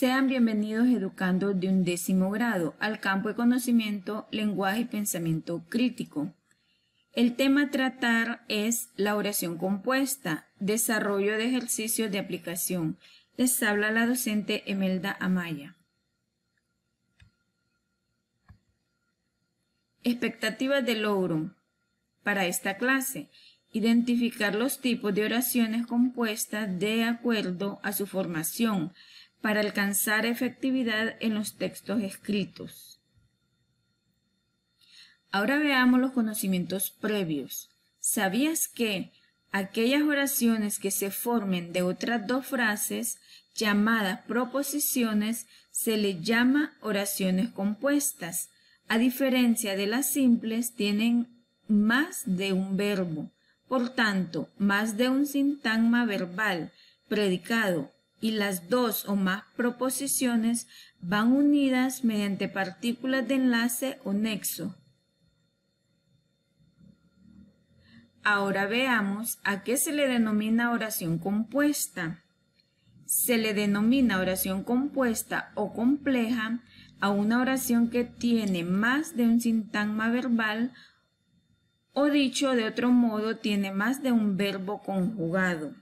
Sean bienvenidos educando de un décimo grado al campo de conocimiento, lenguaje y pensamiento crítico. El tema a tratar es la oración compuesta, desarrollo de ejercicios de aplicación. Les habla la docente Emelda Amaya. Expectativas de logro para esta clase. Identificar los tipos de oraciones compuestas de acuerdo a su formación, para alcanzar efectividad en los textos escritos. Ahora veamos los conocimientos previos. ¿Sabías que aquellas oraciones que se formen de otras dos frases, llamadas proposiciones, se les llama oraciones compuestas? A diferencia de las simples, tienen más de un verbo, por tanto, más de un sintagma verbal, predicado, y las dos o más proposiciones van unidas mediante partículas de enlace o nexo. Ahora veamos a qué se le denomina oración compuesta. Se le denomina oración compuesta o compleja a una oración que tiene más de un sintagma verbal o dicho de otro modo tiene más de un verbo conjugado.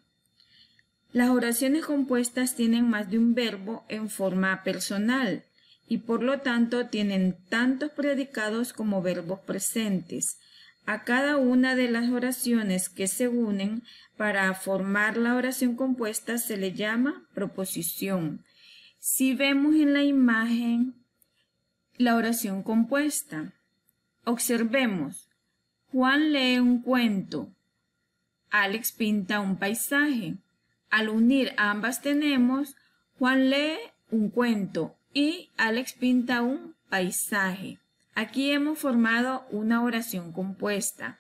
Las oraciones compuestas tienen más de un verbo en forma personal y por lo tanto tienen tantos predicados como verbos presentes. A cada una de las oraciones que se unen para formar la oración compuesta se le llama proposición. Si vemos en la imagen la oración compuesta, observemos, Juan lee un cuento, Alex pinta un paisaje, al unir ambas tenemos Juan lee un cuento y Alex pinta un paisaje. Aquí hemos formado una oración compuesta.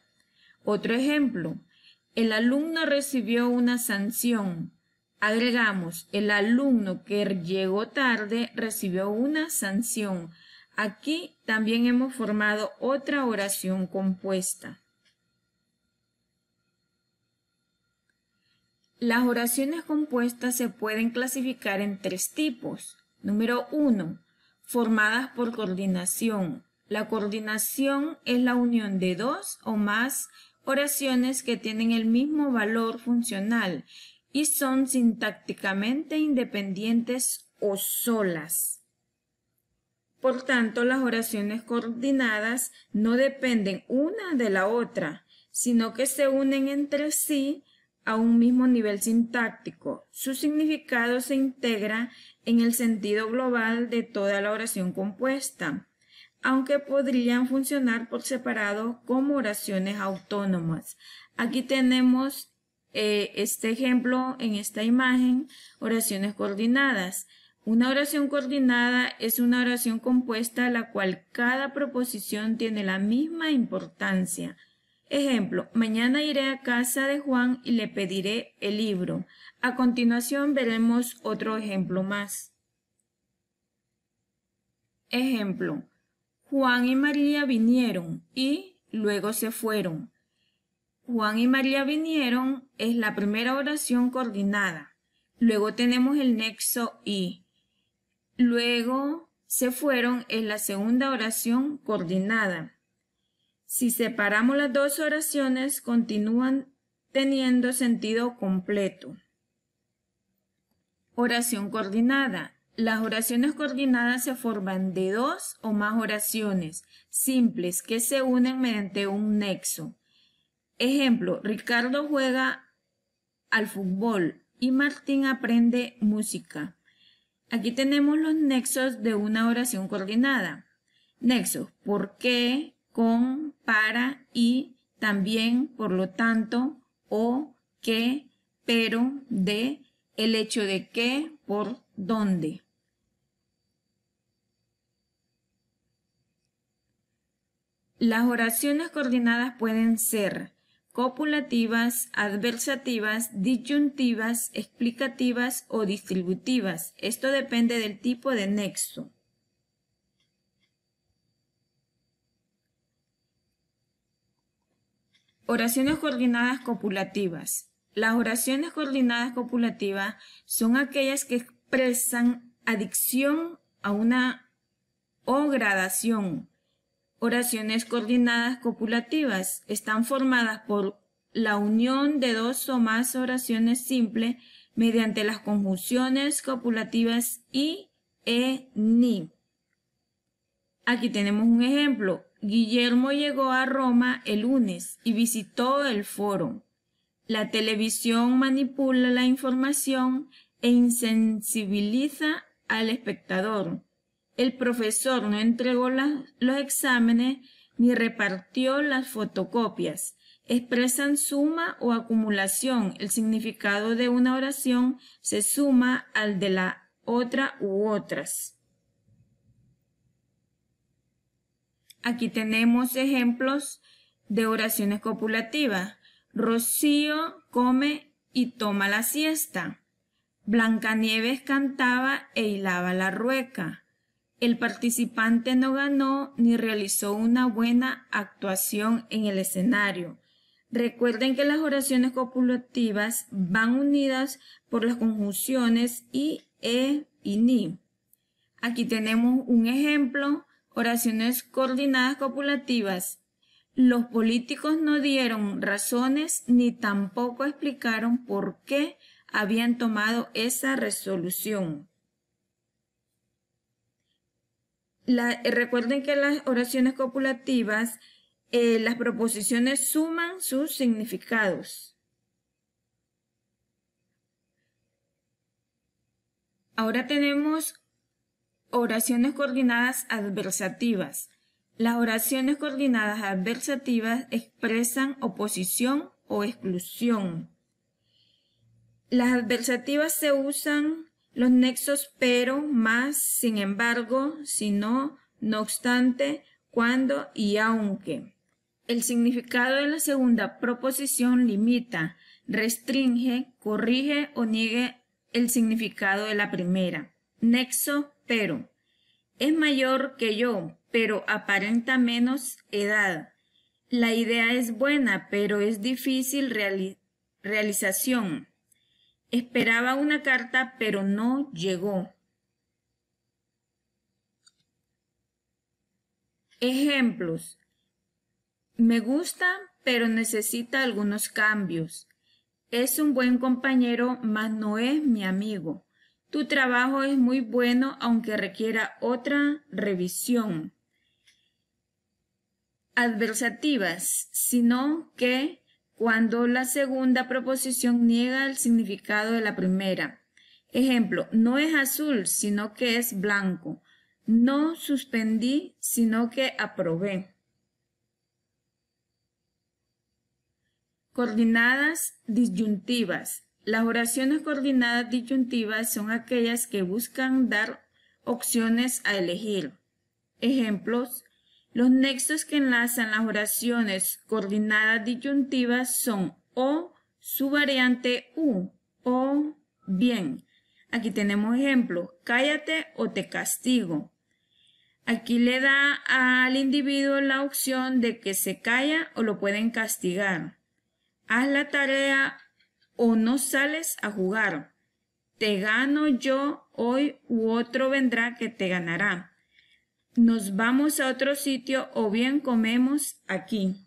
Otro ejemplo, el alumno recibió una sanción. Agregamos, el alumno que llegó tarde recibió una sanción. Aquí también hemos formado otra oración compuesta. Las oraciones compuestas se pueden clasificar en tres tipos. Número uno, Formadas por coordinación. La coordinación es la unión de dos o más oraciones que tienen el mismo valor funcional y son sintácticamente independientes o solas. Por tanto, las oraciones coordinadas no dependen una de la otra, sino que se unen entre sí a un mismo nivel sintáctico. Su significado se integra en el sentido global de toda la oración compuesta, aunque podrían funcionar por separado como oraciones autónomas. Aquí tenemos eh, este ejemplo en esta imagen, oraciones coordinadas. Una oración coordinada es una oración compuesta a la cual cada proposición tiene la misma importancia Ejemplo, mañana iré a casa de Juan y le pediré el libro. A continuación veremos otro ejemplo más. Ejemplo, Juan y María vinieron y luego se fueron. Juan y María vinieron es la primera oración coordinada. Luego tenemos el nexo y. Luego se fueron es la segunda oración coordinada. Si separamos las dos oraciones, continúan teniendo sentido completo. Oración coordinada. Las oraciones coordinadas se forman de dos o más oraciones simples que se unen mediante un nexo. Ejemplo, Ricardo juega al fútbol y Martín aprende música. Aquí tenemos los nexos de una oración coordinada. Nexos, ¿por qué? con, para y también, por lo tanto, o, que, pero, de, el hecho de que, por dónde. Las oraciones coordinadas pueden ser copulativas, adversativas, disyuntivas, explicativas o distributivas. Esto depende del tipo de nexo. Oraciones coordinadas copulativas. Las oraciones coordinadas copulativas son aquellas que expresan adicción a una o gradación. Oraciones coordinadas copulativas están formadas por la unión de dos o más oraciones simples mediante las conjunciones copulativas y e ni. Aquí tenemos un ejemplo. Guillermo llegó a Roma el lunes y visitó el foro. La televisión manipula la información e insensibiliza al espectador. El profesor no entregó los exámenes ni repartió las fotocopias. Expresan suma o acumulación. El significado de una oración se suma al de la otra u otras. Aquí tenemos ejemplos de oraciones copulativas. Rocío come y toma la siesta. Blancanieves cantaba e hilaba la rueca. El participante no ganó ni realizó una buena actuación en el escenario. Recuerden que las oraciones copulativas van unidas por las conjunciones i, e y ni. Aquí tenemos un ejemplo oraciones coordinadas copulativas. Los políticos no dieron razones ni tampoco explicaron por qué habían tomado esa resolución. Eh, recuerden que las oraciones copulativas, eh, las proposiciones suman sus significados. Ahora tenemos Oraciones coordinadas adversativas. Las oraciones coordinadas adversativas expresan oposición o exclusión. Las adversativas se usan los nexos pero, más, sin embargo, si no, no obstante, cuando y aunque. El significado de la segunda proposición limita, restringe, corrige o niegue el significado de la primera. Nexo pero es mayor que yo, pero aparenta menos edad. La idea es buena, pero es difícil realización. Esperaba una carta, pero no llegó. Ejemplos. Me gusta, pero necesita algunos cambios. Es un buen compañero, mas no es mi amigo. Tu trabajo es muy bueno aunque requiera otra revisión. Adversativas, sino que cuando la segunda proposición niega el significado de la primera. Ejemplo, no es azul, sino que es blanco. No suspendí, sino que aprobé. Coordinadas disyuntivas las oraciones coordinadas disyuntivas son aquellas que buscan dar opciones a elegir. Ejemplos. Los nexos que enlazan las oraciones coordinadas disyuntivas son o su variante u o bien. Aquí tenemos ejemplo, cállate o te castigo. Aquí le da al individuo la opción de que se calla o lo pueden castigar. Haz la tarea o no sales a jugar. Te gano yo hoy u otro vendrá que te ganará. Nos vamos a otro sitio o bien comemos aquí.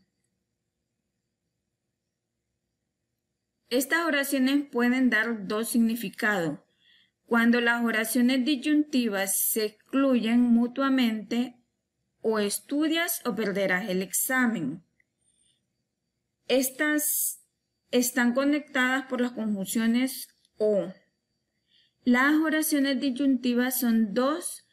Estas oraciones pueden dar dos significados. Cuando las oraciones disyuntivas se excluyen mutuamente, o estudias o perderás el examen. Estas están conectadas por las conjunciones o. Las oraciones disyuntivas son dos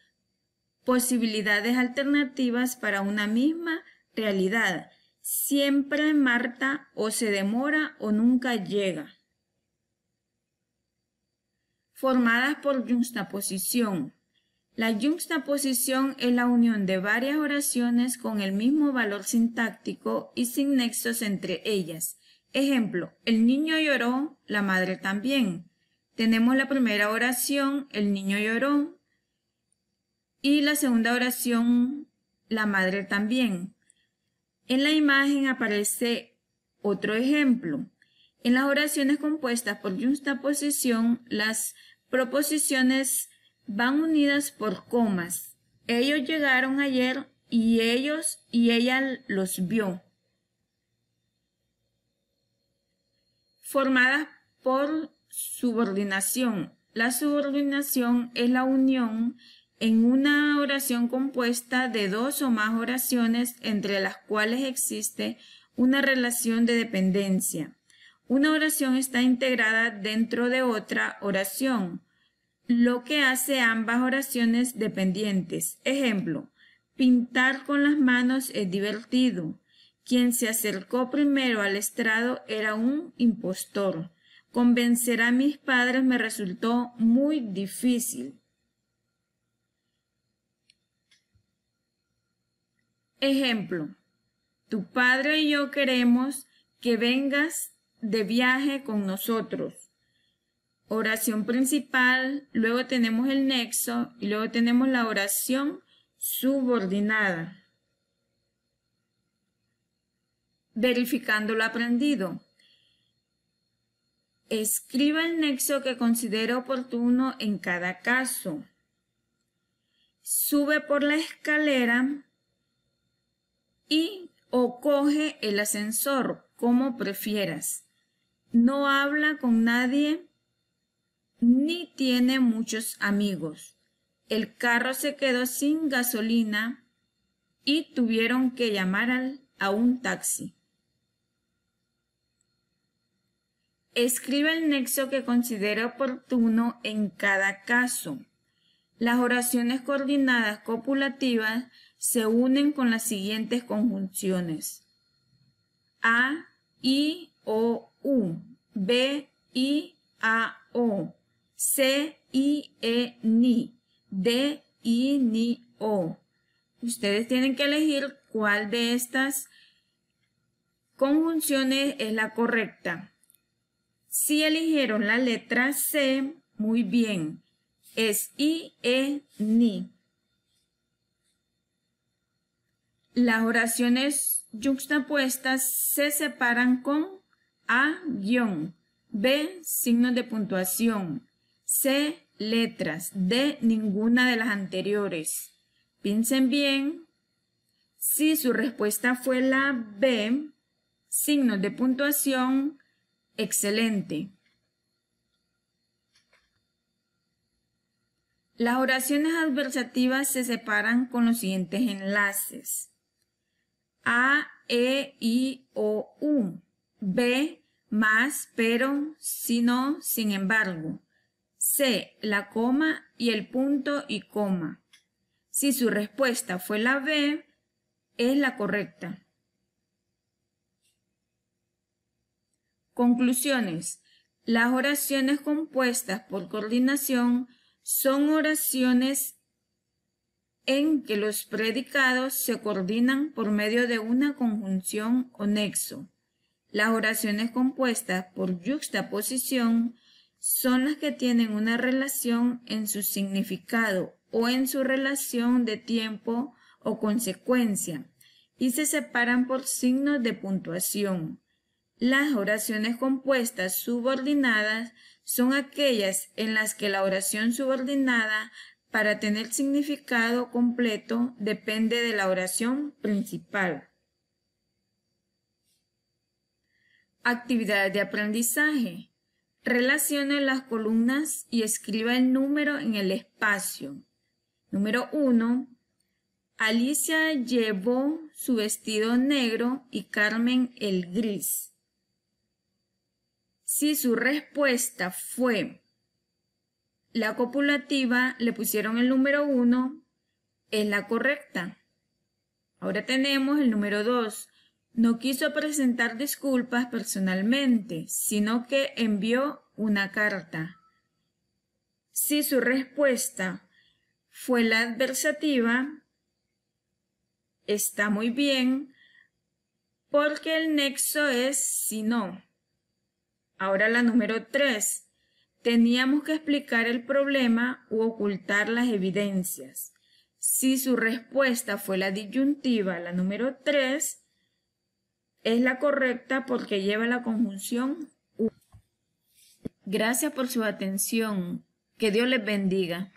posibilidades alternativas para una misma realidad. Siempre Marta o se demora o nunca llega. Formadas por posición. La posición es la unión de varias oraciones con el mismo valor sintáctico y sin nexos entre ellas Ejemplo, el niño lloró, la madre también. Tenemos la primera oración, el niño lloró, y la segunda oración, la madre también. En la imagen aparece otro ejemplo. En las oraciones compuestas por juxtaposición, las proposiciones van unidas por comas. Ellos llegaron ayer y ellos y ella los vio. formadas por subordinación. La subordinación es la unión en una oración compuesta de dos o más oraciones entre las cuales existe una relación de dependencia. Una oración está integrada dentro de otra oración, lo que hace ambas oraciones dependientes. Ejemplo, pintar con las manos es divertido. Quien se acercó primero al estrado era un impostor. Convencer a mis padres me resultó muy difícil. Ejemplo. Tu padre y yo queremos que vengas de viaje con nosotros. Oración principal, luego tenemos el nexo y luego tenemos la oración subordinada. verificando lo aprendido. Escriba el nexo que considere oportuno en cada caso. Sube por la escalera y o coge el ascensor, como prefieras. No habla con nadie ni tiene muchos amigos. El carro se quedó sin gasolina y tuvieron que llamar a un taxi. Escribe el nexo que considera oportuno en cada caso. Las oraciones coordinadas copulativas se unen con las siguientes conjunciones. A, I, O, U. B, I, A, O. C, I, E, Ni. D, I, Ni, O. Ustedes tienen que elegir cuál de estas conjunciones es la correcta. Si eligieron la letra C, muy bien. Es I, E, Ni. Las oraciones yuxtapuestas se separan con A, B, signos de puntuación. C, letras. D, ninguna de las anteriores. Piensen bien. Si su respuesta fue la B, signos de puntuación, Excelente. Las oraciones adversativas se separan con los siguientes enlaces. A, E, I, O, U. B, más, pero, si no, sin embargo. C, la coma y el punto y coma. Si su respuesta fue la B, es la correcta. Conclusiones. Las oraciones compuestas por coordinación son oraciones en que los predicados se coordinan por medio de una conjunción o nexo. Las oraciones compuestas por juxtaposición son las que tienen una relación en su significado o en su relación de tiempo o consecuencia y se separan por signos de puntuación. Las oraciones compuestas subordinadas son aquellas en las que la oración subordinada para tener significado completo depende de la oración principal. Actividad de aprendizaje. Relacione las columnas y escriba el número en el espacio. Número 1. Alicia llevó su vestido negro y Carmen el gris. Si su respuesta fue la copulativa, le pusieron el número 1, es la correcta. Ahora tenemos el número 2. No quiso presentar disculpas personalmente, sino que envió una carta. Si su respuesta fue la adversativa, está muy bien, porque el nexo es si no. Ahora la número 3. Teníamos que explicar el problema u ocultar las evidencias. Si su respuesta fue la disyuntiva, la número 3 es la correcta porque lleva la conjunción u. Gracias por su atención. Que Dios les bendiga.